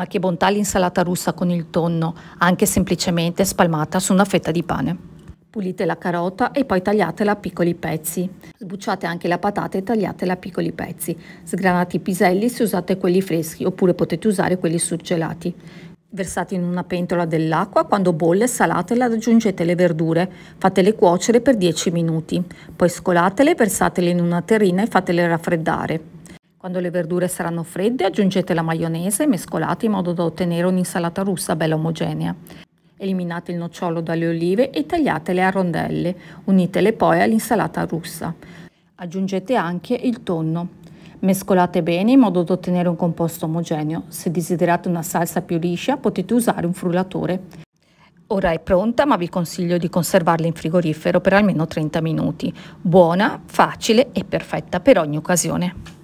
Ma che bontà l'insalata russa con il tonno, anche semplicemente spalmata su una fetta di pane. Pulite la carota e poi tagliatela a piccoli pezzi. Sbucciate anche la patata e tagliatela a piccoli pezzi. Sgranate i piselli se usate quelli freschi oppure potete usare quelli surgelati. Versate in una pentola dell'acqua, quando bolle salatela e aggiungete le verdure, fatele cuocere per 10 minuti, poi scolatele, versatele in una terrina e fatele raffreddare. Quando le verdure saranno fredde aggiungete la maionese e mescolate in modo da ottenere un'insalata russa bella omogenea. Eliminate il nocciolo dalle olive e tagliatele a rondelle, unitele poi all'insalata russa. Aggiungete anche il tonno. Mescolate bene in modo da ottenere un composto omogeneo. Se desiderate una salsa più liscia potete usare un frullatore. Ora è pronta ma vi consiglio di conservarla in frigorifero per almeno 30 minuti. Buona, facile e perfetta per ogni occasione.